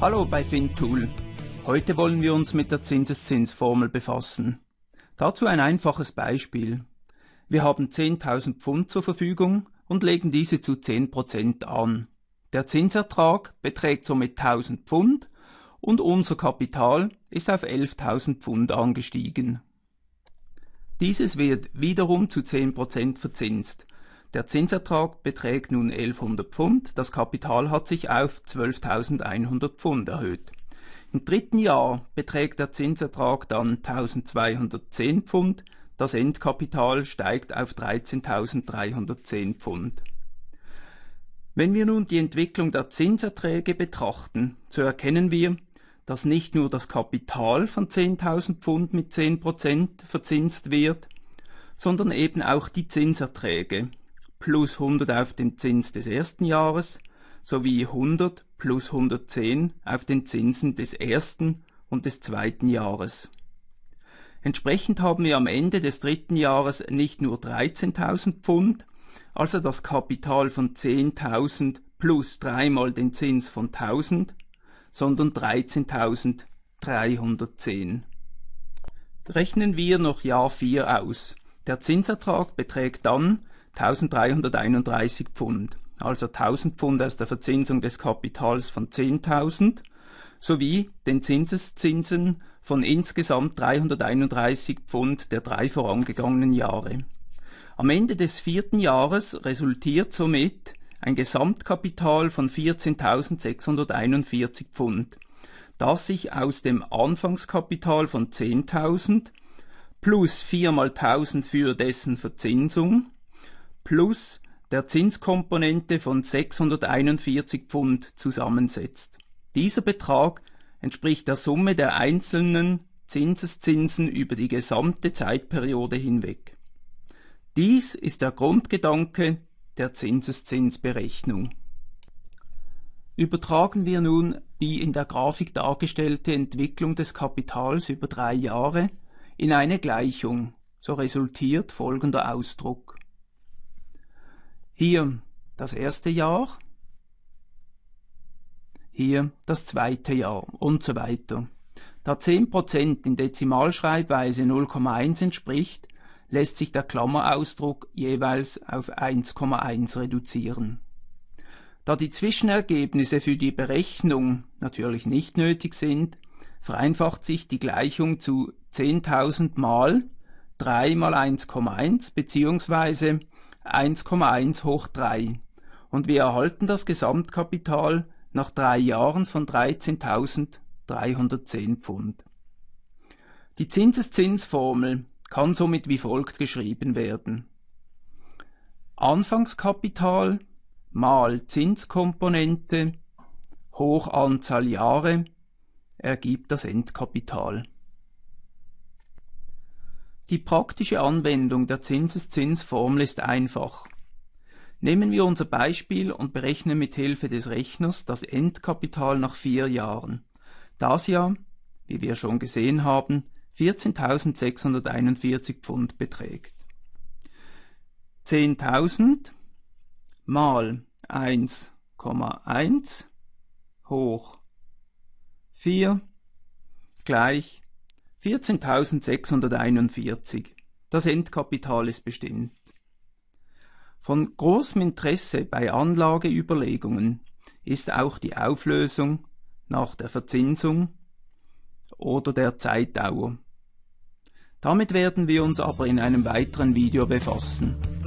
Hallo bei FinTool. Heute wollen wir uns mit der Zinseszinsformel befassen. Dazu ein einfaches Beispiel. Wir haben 10.000 Pfund zur Verfügung und legen diese zu 10% an. Der Zinsertrag beträgt somit 1000 Pfund und unser Kapital ist auf 11.000 Pfund angestiegen. Dieses wird wiederum zu 10% verzinst. Der Zinsertrag beträgt nun 1100 Pfund, das Kapital hat sich auf 12.100 Pfund erhöht. Im dritten Jahr beträgt der Zinsertrag dann 1210 Pfund, das Endkapital steigt auf 13.310 Pfund. Wenn wir nun die Entwicklung der Zinserträge betrachten, so erkennen wir, dass nicht nur das Kapital von 10.000 Pfund mit 10% verzinst wird, sondern eben auch die Zinserträge, plus 100 auf den Zins des ersten Jahres sowie 100 plus 110 auf den Zinsen des ersten und des zweiten Jahres. Entsprechend haben wir am Ende des dritten Jahres nicht nur 13.000 Pfund, also das Kapital von 10.000 plus dreimal den Zins von 1.000, sondern 13.310. Rechnen wir noch Jahr 4 aus. Der Zinsertrag beträgt dann 1331 Pfund, also 1000 Pfund aus der Verzinsung des Kapitals von 10.000 sowie den Zinseszinsen von insgesamt 331 Pfund der drei vorangegangenen Jahre. Am Ende des vierten Jahres resultiert somit ein Gesamtkapital von 14.641 Pfund, das sich aus dem Anfangskapital von 10.000 plus 4 mal 1000 für dessen Verzinsung plus der Zinskomponente von 641 Pfund zusammensetzt. Dieser Betrag entspricht der Summe der einzelnen Zinseszinsen über die gesamte Zeitperiode hinweg. Dies ist der Grundgedanke der Zinseszinsberechnung. Übertragen wir nun die in der Grafik dargestellte Entwicklung des Kapitals über drei Jahre in eine Gleichung, so resultiert folgender Ausdruck. Hier das erste Jahr, hier das zweite Jahr und so weiter. Da 10% in Dezimalschreibweise 0,1 entspricht, lässt sich der Klammerausdruck jeweils auf 1,1 reduzieren. Da die Zwischenergebnisse für die Berechnung natürlich nicht nötig sind, vereinfacht sich die Gleichung zu 10.000 mal 3 mal 1,1 bzw. 1,1 hoch 3 und wir erhalten das Gesamtkapital nach drei Jahren von 13.310 Pfund. Die Zinseszinsformel kann somit wie folgt geschrieben werden. Anfangskapital mal Zinskomponente hoch Anzahl Jahre ergibt das Endkapital die praktische Anwendung der Zinseszinsformel ist einfach. Nehmen wir unser Beispiel und berechnen mit Hilfe des Rechners das Endkapital nach vier Jahren. Das ja, wie wir schon gesehen haben, 14.641 Pfund beträgt. 10.000 mal 1,1 hoch 4 gleich 14.641. Das Endkapital ist bestimmt. Von großem Interesse bei Anlageüberlegungen ist auch die Auflösung nach der Verzinsung oder der Zeitdauer. Damit werden wir uns aber in einem weiteren Video befassen.